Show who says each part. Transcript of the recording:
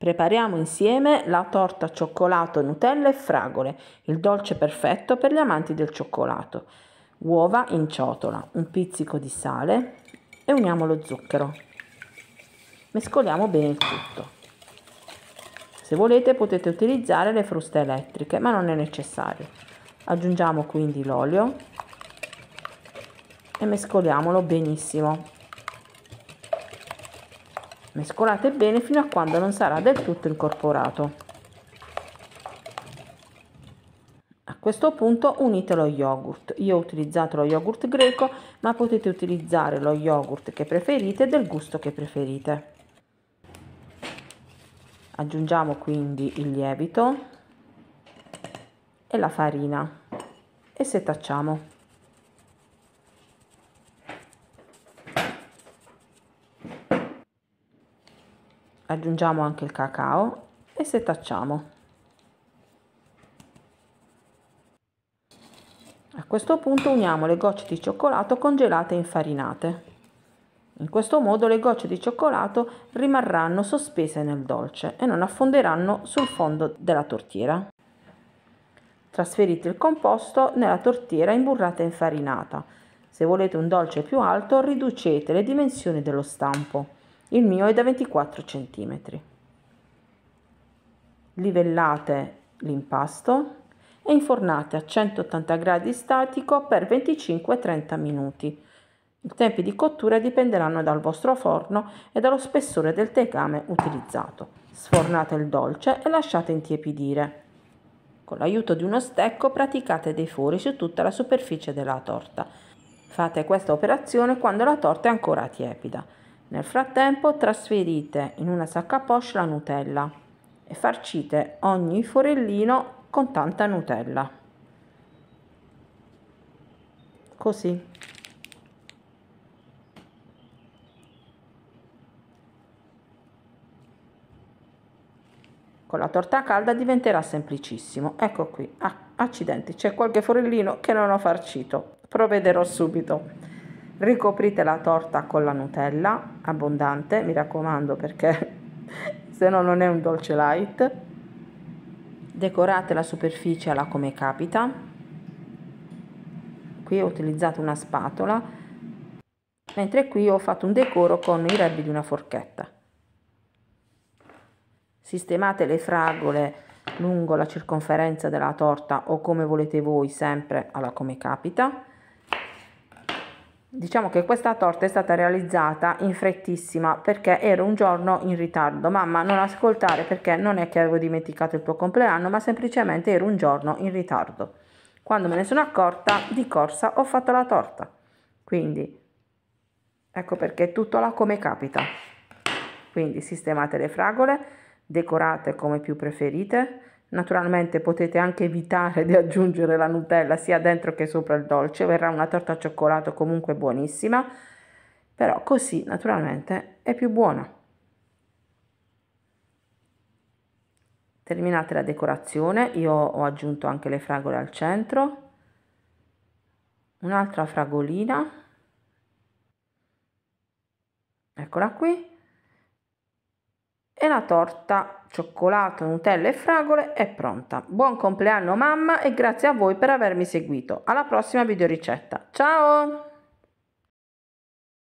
Speaker 1: Prepariamo insieme la torta cioccolato, nutella e fragole, il dolce perfetto per gli amanti del cioccolato. Uova in ciotola, un pizzico di sale e uniamo lo zucchero. Mescoliamo bene il tutto. Se volete potete utilizzare le fruste elettriche, ma non è necessario. Aggiungiamo quindi l'olio e mescoliamolo benissimo. Mescolate bene fino a quando non sarà del tutto incorporato. A questo punto unite lo yogurt. Io ho utilizzato lo yogurt greco, ma potete utilizzare lo yogurt che preferite del gusto che preferite. Aggiungiamo quindi il lievito e la farina e setacciamo. aggiungiamo anche il cacao e setacciamo. A questo punto uniamo le gocce di cioccolato congelate e infarinate. In questo modo le gocce di cioccolato rimarranno sospese nel dolce e non affonderanno sul fondo della tortiera. Trasferite il composto nella tortiera imburrata e infarinata. Se volete un dolce più alto riducete le dimensioni dello stampo il mio è da 24 cm. Livellate l'impasto e infornate a 180 gradi statico per 25-30 minuti. I tempi di cottura dipenderanno dal vostro forno e dallo spessore del tegame utilizzato. Sfornate il dolce e lasciate intiepidire. Con l'aiuto di uno stecco praticate dei fori su tutta la superficie della torta. Fate questa operazione quando la torta è ancora tiepida. Nel frattempo trasferite in una sacca poche la Nutella e farcite ogni forellino con tanta Nutella. Così. Con la torta calda diventerà semplicissimo. Ecco qui. Ah, accidenti, c'è qualche forellino che non ho farcito. Provvederò subito. Ricoprite la torta con la Nutella abbondante, mi raccomando perché se no non è un dolce light. Decorate la superficie alla come capita. Qui ho utilizzato una spatola, mentre qui ho fatto un decoro con i rebbi di una forchetta. Sistemate le fragole lungo la circonferenza della torta o come volete voi, sempre alla come capita Diciamo che questa torta è stata realizzata in frettissima perché ero un giorno in ritardo. Mamma, non ascoltare perché non è che avevo dimenticato il tuo compleanno, ma semplicemente ero un giorno in ritardo. Quando me ne sono accorta, di corsa ho fatto la torta. Quindi, ecco perché tutto là come capita. Quindi sistemate le fragole, decorate come più preferite Naturalmente potete anche evitare di aggiungere la Nutella sia dentro che sopra il dolce, verrà una torta a cioccolato comunque buonissima, però così naturalmente è più buona. Terminate la decorazione, io ho aggiunto anche le fragole al centro, un'altra fragolina, eccola qui, e la torta cioccolato, nutella e fragole è pronta. Buon compleanno mamma e grazie a voi per avermi seguito. Alla prossima videoricetta. Ciao!